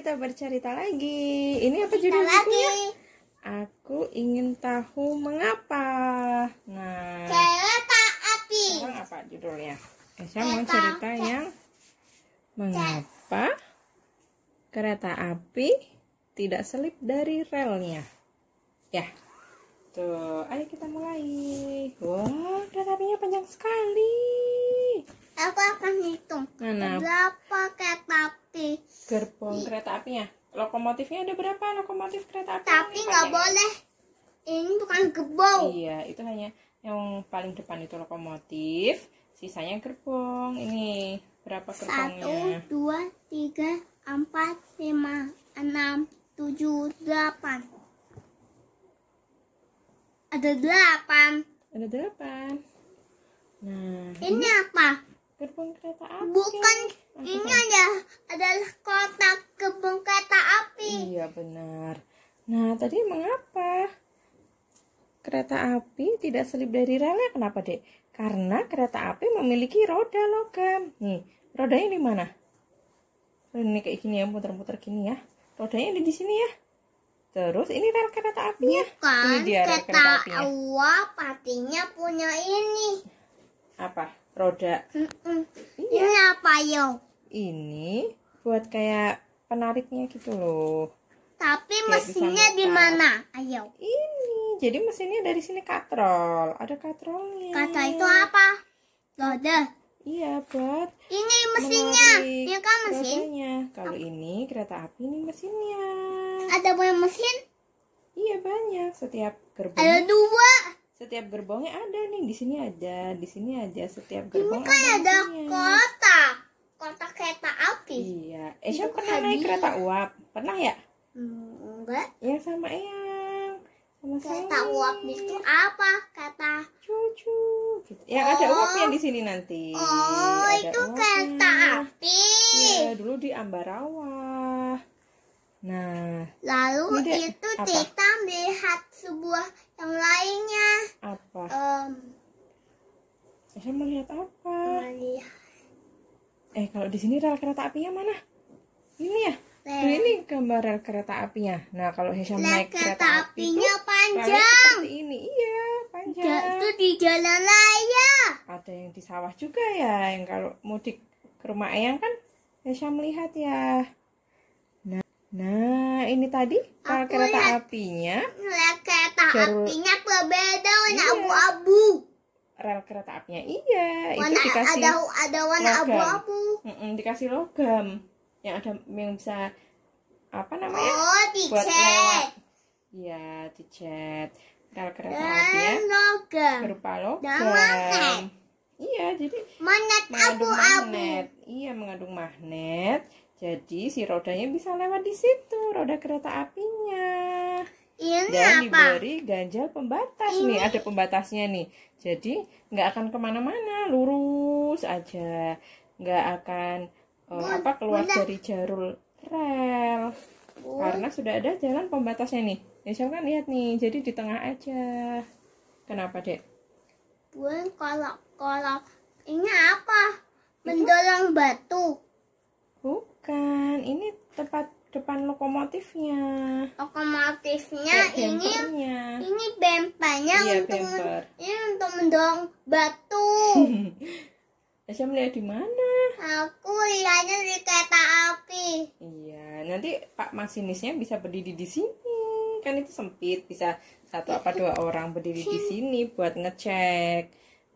kita bercerita lagi. Ini apa judul Aku ingin tahu mengapa. Nah. Cerita api. Sekarang apa judulnya? Eh, saya mau cerita yang mengapa kereta api tidak selip dari relnya. Ya. Tuh, ayo kita mulai. Wah, wow, kereta apinya panjang sekali aku akan hitung Mana? berapa kereta api gerbong kereta apinya lokomotifnya ada berapa lokomotif kereta api tapi nggak boleh ini bukan gerbong iya itu hanya yang paling depan itu lokomotif sisanya gerbong ini berapa gerbongnya satu dua tiga empat lima enam tujuh delapan ada delapan ada delapan nah ini apa gerbong kereta api bukan ini aja adalah kotak gerbong kereta api iya benar nah tadi mengapa kereta api tidak selip dari relnya kenapa dek karena kereta api memiliki roda logam nih rodanya di mana oh, ini kayak gini ya muter-muter gini ya rodanya ada di sini ya Terus ini rel kereta apinya. Bukan, ini dia kereta, kereta api. Wah, patinya punya ini. Apa? roda. Mm -mm. Iya. Ini apa yo? Ini buat kayak penariknya gitu loh. Tapi kayak mesinnya di mana? Ayo. Ini. Jadi mesinnya dari sini katrol. Ada katrolnya. Kata itu apa? Roda. Iya, buat Ini mesinnya. Ini ya kan mesin. Kalau ini kereta api ini mesinnya. Ada banyak mesin? Iya, banyak. Setiap gerbong. Ada dua setiap gerbongnya ada nih di sini ada di sini aja setiap gerbong ini kan ada, ada kota kota kereta api iya Esya eh, pernah naik kereta uap pernah ya enggak yang sama yang sama kereta sayang. uap itu apa kata cucu gitu. yang oh. ada uapnya di sini nanti oh ada itu uapnya. kereta api ya dulu di Ambarawa nah lalu itu apa? kita melihat sebuah yang lainnya apa um, saya melihat apa melihat. eh kalau di sini rel kereta apinya mana ini ya Tuh ini gambar rel kereta apinya. Nah, kalau saya naik kereta, apinya api panjang. ini. Iya, panjang. itu di jalan raya. Ada yang di sawah juga ya, yang kalau mudik ke rumah ayang kan saya melihat ya. Nah, nah ini tadi rel kereta lihat, apinya kereta jarum... apinya berbeda warna iya. abu-abu. Iya. Rel kereta apinya iya. Warna, itu dikasih ada ada warna abu-abu. Mm -mm, dikasih logam yang ada yang bisa apa namanya? Oh, dicet. Buat lewat. Iya, dicet. Rel kereta Dan apinya logam. berupa logam. Dan Iya, jadi magnet abu-abu. Iya, mengandung magnet. Jadi si rodanya bisa lewat di situ, roda kereta api ini dan apa? diberi ganjal pembatas ini. nih ada pembatasnya nih jadi nggak akan kemana-mana lurus aja nggak akan uh, eh, Bun, apa keluar bunda. dari jarul rel Bun. karena sudah ada jalan pembatasnya nih ya kan lihat nih jadi di tengah aja kenapa dek Bun kalau kalau ini apa mendorong batu bukan ini tempat depan lokomotifnya. Lokomotifnya ini ini bempernya iya, untuk bemper. ini untuk mendorong batu. Saya melihat di mana? Aku lihatnya di kereta api. Iya, nanti Pak masinisnya bisa berdiri di sini. Kan itu sempit, bisa satu apa dua orang berdiri di sini buat ngecek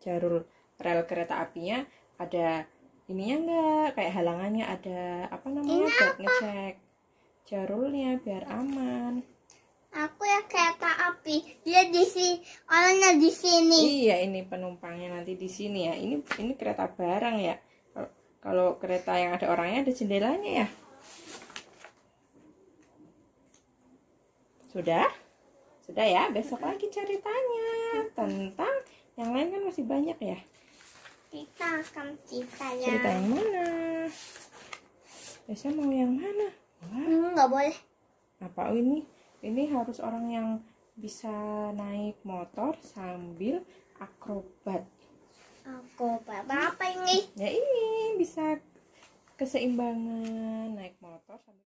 jalur rel kereta apinya ada ininya enggak kayak halangannya ada apa namanya buat ngecek jarulnya biar aman. Aku ya kereta api. Dia di sini, orangnya di sini. Iya, ini penumpangnya nanti di sini ya. Ini ini kereta barang ya. Kalau, kereta yang ada orangnya ada jendelanya ya. Sudah? Sudah ya, besok lagi ceritanya tentang yang lain kan masih banyak ya. Kita akan ceritanya. Cerita yang mana? Biasa mau yang mana? Hmm, nggak boleh apa oh ini ini harus orang yang bisa naik motor sambil akrobat akrobat apa ini ya ini bisa keseimbangan naik motor sambil